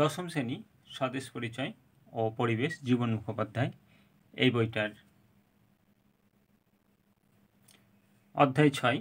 দশম শ্রেণী স্বদেশ পরিচয় ও পরিবেশ জীবন মুখোপাধ্যায় এই বইটার অধ্যায় ছয়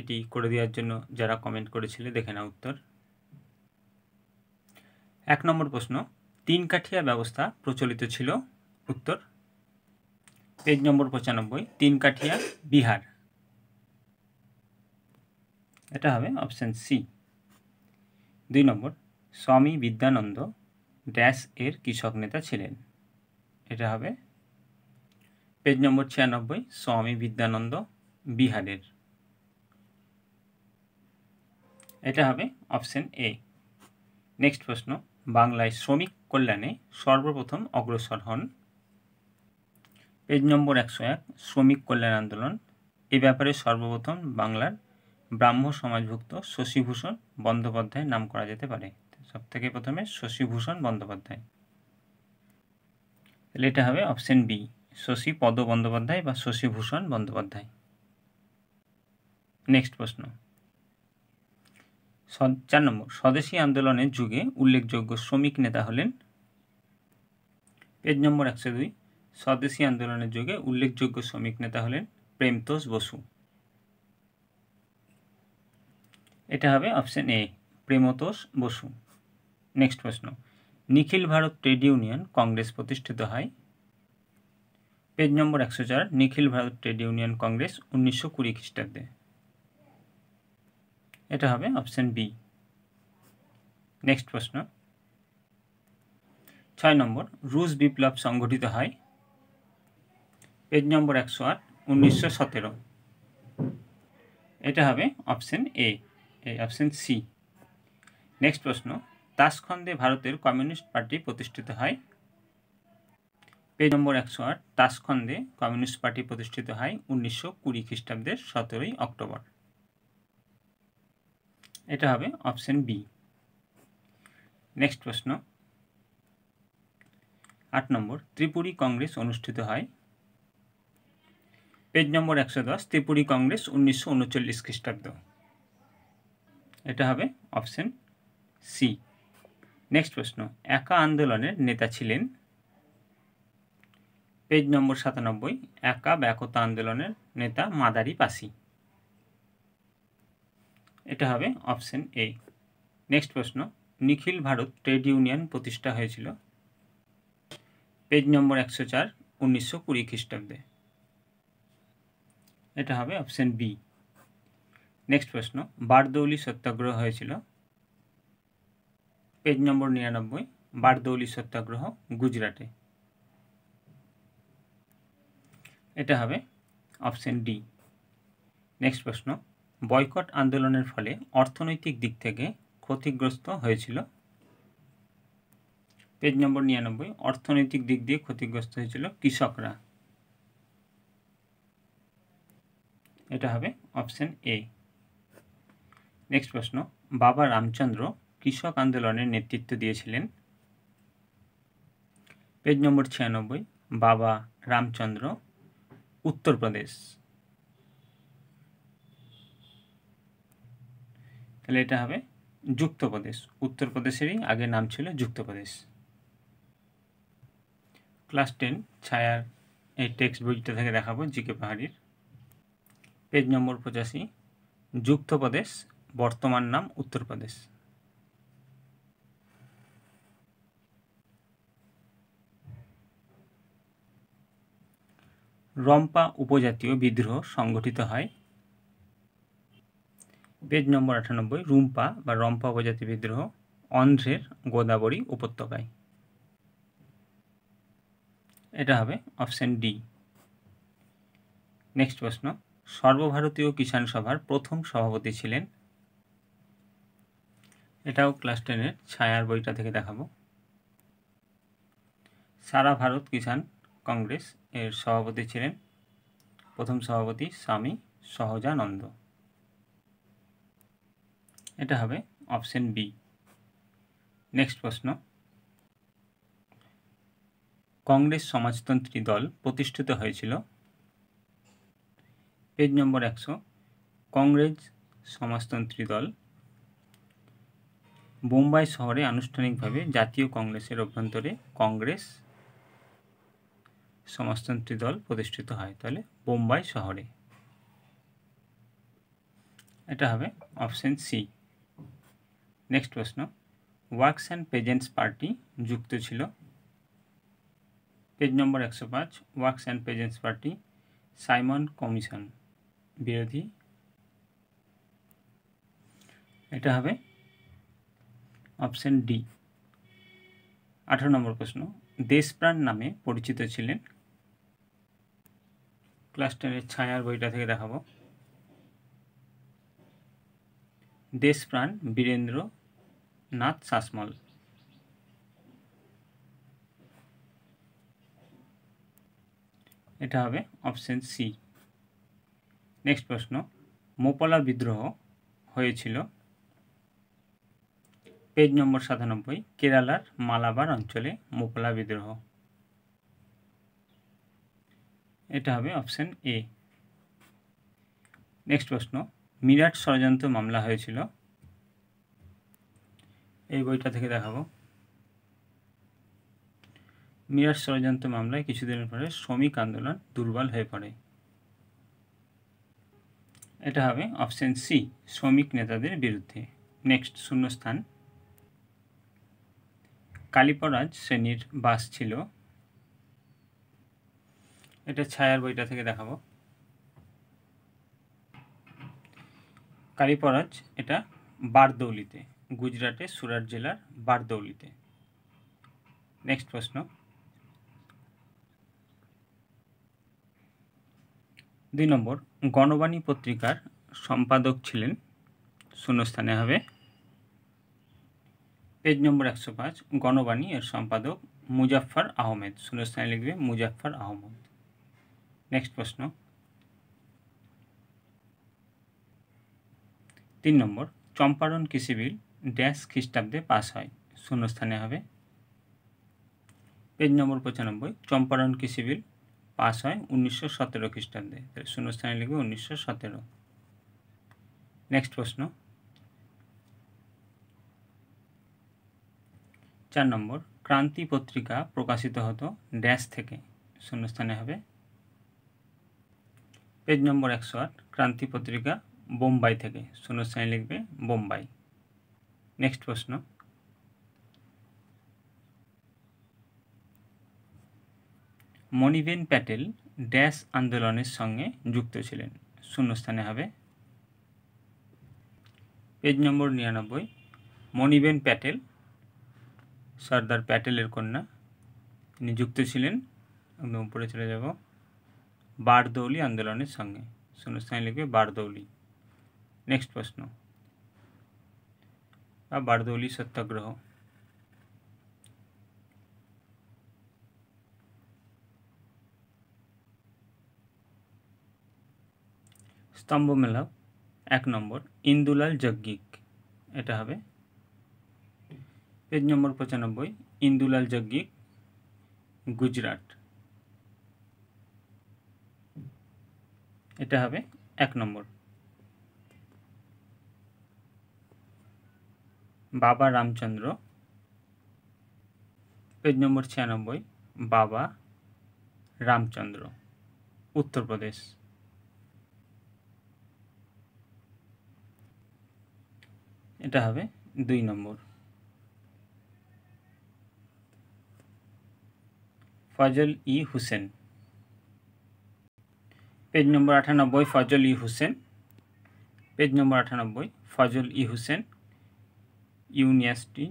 এটি করে দেওয়ার জন্য যারা কমেন্ট করেছিল দেখে না উত্তর এক নম্বর প্রশ্ন তিন কাঠিয়া ব্যবস্থা প্রচলিত ছিল উত্তর পেজ নম্বর পঁচানব্বই তিন কাঠিয়া বিহার এটা হবে অপশান সি দুই নম্বর স্বামী বিদ্যানন্দ ড্যাশ এর কৃষক নেতা ছিলেন এটা হবে পেজ নম্বর ছিয়ানব্বই স্বামী বিদ্যানন্দ বিহারের এটা হবে অপশন এ নেক্সট প্রশ্ন বাংলায় শ্রমিক কল্যাণে সর্বপ্রথম অগ্রসর হন পেজ নম্বর একশো এক শ্রমিক কল্যাণ আন্দোলন এ ব্যাপারে সর্বপ্রথম বাংলার ব্রাহ্ম সমাজভুক্ত শশীভূষণ বন্দ্যোপাধ্যায়ের নাম করা যেতে পারে সব থেকে প্রথমে শশীভূষণ বন্দ্যোপাধ্যায় তাহলে এটা হবে অপশন বি শশী পদ বন্দ্যোপাধ্যায় বা শশীভূষণ বন্দ্যোপাধ্যায় নেক্সট প্রশ্ন চার নম্বর স্বদেশী আন্দোলনের যুগে উল্লেখযোগ্য শ্রমিক নেতা হলেন পেজ নম্বর একশো দুই স্বদেশী আন্দোলনের যুগে উল্লেখযোগ্য শ্রমিক নেতা হলেন প্রেমতোষ বসু এটা হবে option A Premtosh Basu next প্রশ্ন নিখিল ভারত ট্রেড ইউনিয়ন কংগ্রেস প্রতিষ্ঠিত হয় পেজ নম্বর একশো চার নিখিল ভারত ট্রেড ইউনিয়ন কংগ্রেস উনিশশো কুড়ি খ্রিস্টাব্দে এটা হবে অপশান বি নেক্সট প্রশ্ন ছয় নম্বর রুশ বিপ্লব সংগঠিত হয় পেজ নম্বর একশো আট উনিশশো সতেরো এটা হবে অপশান এ এই অপশান সি নেক্সট প্রশ্ন তাসখন্দে ভারতের কমিউনিস্ট পার্টি প্রতিষ্ঠিত হয় পেজ নম্বর একশো আট তাসখন্দে কমিউনিস্ট পার্টি প্রতিষ্ঠিত হয় উনিশশো কুড়ি খ্রিস্টাব্দের সতেরোই অক্টোবর এটা হবে অপশন বি নেক্সট প্রশ্ন আট নম্বর ত্রিপুরী কংগ্রেস অনুষ্ঠিত হয় পেজ নম্বর একশো দশ ত্রিপুরী কংগ্রেস উনিশশো উনচল্লিশ খ্রিস্টাব্দ এটা হবে অপশন সি নেক্সট প্রশ্ন একা আন্দোলনের নেতা ছিলেন পেজ নম্বর সাতানব্বই একা ব্যাকতা আন্দোলনের নেতা মাদারি পাসি এটা হবে অপশন এ নেক্সট প্রশ্ন নিখিল ভারত ট্রেড ইউনিয়ন প্রতিষ্ঠা হয়েছিল পেজ নম্বর একশো চার উনিশশো কুড়ি খ্রিস্টাব্দে এটা হবে অপশন বি নেক্সট প্রশ্ন বারদৌলি সত্যাগ্রহ হয়েছিল পেজ নম্বর নিরানব্বই বারদৌলি সত্যাগ্রহ গুজরাটে এটা হবে অপশন ডি নেক্সট প্রশ্ন বয়কট আন্দোলনের ফলে অর্থনৈতিক দিক থেকে ক্ষতিগ্রস্ত হয়েছিল পেজ নম্বর নিরানব্বই অর্থনৈতিক দিক দিয়ে ক্ষতিগ্রস্ত হয়েছিল কৃষকরা এটা হবে অপশন এ নেক্সট প্রশ্ন বাবা রামচন্দ্র কৃষক আন্দোলনের নেতৃত্ব দিয়েছিলেন পেজ নম্বর ছিয়ানব্বই বাবা রামচন্দ্র উত্তরপ্রদেশ তাহলে এটা হবে যুক্তপ্রদেশ উত্তরপ্রদেশেরই আগে নাম ছিল যুক্তপ্রদেশ ক্লাস টেন ছায়ার এই টেক্সট বইটা থেকে দেখাবো জিকে পাহাড়ির পেজ নম্বর পঁচাশি যুক্তপ্রদেশ বর্তমান নাম উত্তরপ্রদেশ রম্পা উপজাতীয় বিদ্রোহ সংগঠিত হয় পেজ নম্বর আটানব্বই রুম্পা বা রম্পা উপজাতি বিদ্রোহ অন্ধ্রের গোদাবরী উপত্যকায় এটা হবে অপশান ডি নেক্সট প্রশ্ন সর্বভারতীয় কিষাণ সভার প্রথম সভাপতি ছিলেন এটাও ক্লাস টেনের ছায়ার বইটা থেকে দেখাবো সারা ভারত কিষাণ কংগ্রেস এর সভাপতি ছিলেন প্রথম সভাপতি স্বামী সহজানন্দ এটা হবে অপশন বি নেক্সট প্রশ্ন কংগ্রেস সমাজতন্ত্রী দল প্রতিষ্ঠিত হয়েছিল পেজ নম্বর একশো কংগ্রেস সমাজতন্ত্রী দল বোম্বাই শহরে আনুষ্ঠানিকভাবে জাতীয় কংগ্রেসের অভ্যন্তরে কংগ্রেস সমাজতন্ত্রী দল প্রতিষ্ঠিত হয় তাহলে বোম্বাই শহরে এটা হবে অপশন সি নেক্সট প্রশ্ন ওয়ার্কস অ্যান্ড পেজেন্টস পার্টি যুক্ত ছিল পেজ নম্বর একশো পাঁচ workers and peasants party Simon commission বিরোধী এটা হবে অপশন ডি আঠারো নম্বর প্রশ্ন দেশপ্রাণ নামে পরিচিত ছিলেন ক্লাস টেনের ছায়ার বইটা থেকে দেখাবো দেশপ্রাণ বীরেন্দ্র নাথ শাসমল এটা হবে অপশন সি নেক্সট প্রশ্ন মোপলা বিদ্রোহ হয়েছিল পেজ নম্বর সাতানব্বই কেরালার মালাবার অঞ্চলে মোকলা বিদ্রোহ এটা হবে অপশন এ নেক্সট প্রশ্ন মিরাট ষড়যন্ত্র মামলা হয়েছিল এই বইটা থেকে দেখাবো মিরাট ষড়যন্ত্র মামলায় কিছুদিনের পরে শ্রমিক আন্দোলন দুর্বল হয়ে পড়ে এটা হবে অপশন সি শ্রমিক নেতাদের বিরুদ্ধে নেক্সট শূন্যস্থান কালীপরাজ শ্রেণীর বাস ছিল এটা ছায়ার বইটা থেকে দেখাবো কালীপরাজ এটা বারদৌলিতে গুজরাটে সুরাট জেলার বারদৌলিতে নেক্সট প্রশ্ন দুই নম্বর গণবাণী পত্রিকার সম্পাদক ছিলেন শূন্যস্থানে হবে পেজ নম্বর একশো পাঁচ গণবাণী এর সম্পাদক মুজাফফর আহমেদ শূন্যস্থানে লিখবে মুজাফফর আহমদ নেক্সট প্রশ্ন তিন নম্বর চম্পারণ কৃষি বিল ড্যাশ খ্রিস্টাব্দে পাস হয় শূন্যস্থানে হবে পেজ নম্বর পঁচানব্বই চম্পারণ কৃষি বিল পাস হয় উনিশশো সতেরো খ্রিস্টাব্দে তাহলে শূন্যস্থানে লিখবে উনিশশো সতেরো নেক্সট প্রশ্ন চার নম্বর ক্রান্তি পত্রিকা প্রকাশিত হতো ড্যাশ থেকে শূন্যস্থানে হবে পেজ নম্বর একশো আট ক্রান্তি পত্রিকা বোম্বাই থেকে শূন্যস্থানে লিখবে বোম্বাই নেক্সট প্রশ্ন মণিবেন প্যাটেল ড্যাশ আন্দোলনের সঙ্গে যুক্ত ছিলেন শূন্যস্থানে হবে পেজ নম্বর নিরানব্বই মণিবেন প্যাটেল সর্দার প্যাটেলের কন্যা তিনি যুক্ত ছিলেন একদম উপরে চলে যাব বারদৌলি আন্দোলনের সঙ্গে শূন্যস্থানে লিখবে বারদৌলি নেক্সট প্রশ্ন বা বারদৌলি সত্যাগ্রহ স্তম্ভ মেলা এক নম্বর ইন্দুলাল যজ্ঞিক এটা হবে পেজ নম্বর পঁচানব্বই ইন্দুলাল যজ্ঞিক গুজরাট এটা হবে এক নম্বর বাবা রামচন্দ্র পেজ নম্বর ছিয়ানব্বই বাবা রামচন্দ্র উত্তরপ্রদেশ এটা হবে দুই নম্বর ফজল ই হুসেন পেজ নম্বর আটানব্বই ফজল ই হুসেন পেজ নম্বর আটানব্বই ফজল ই হুসেন ইউনিয়াস্টি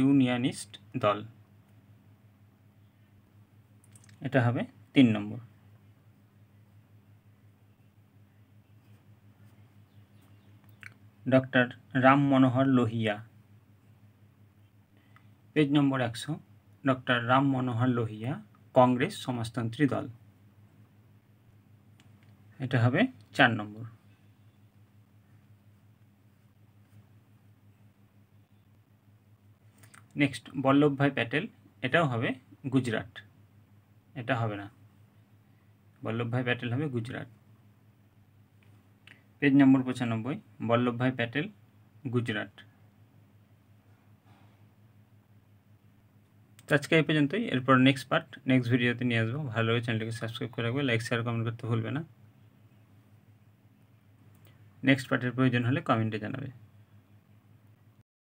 ইউনিয়নিস্ট দল এটা হবে তিন নম্বর doctor Ram Manohar Lohia page number একশো ডক্টর রাম মনোহর লোহিয়া কংগ্রেস সমাজতন্ত্রী দল এটা হবে চার নম্বর নেক্সট বল্লভভাই প্যাটেল এটাও হবে গুজরাট এটা হবে না বল্লভভাই প্যাটেল হবে গুজরাট পেজ নম্বর পঁচানব্বই বল্লভভাই প্যাটেল গুজরাট আজকে এই পর্যন্তই এরপর নেক্সট পার্ট নেক্সট ভিডিওতে নিয়ে আসবো ভালো লাগে চ্যানেলটিকে সাবস্ক্রাইব করে রাখবে লাইক শেয়ার কমেন্ট করতে ভুলবে না নেক্সট পার্টের প্রয়োজন হলে কমেন্টে জানাবে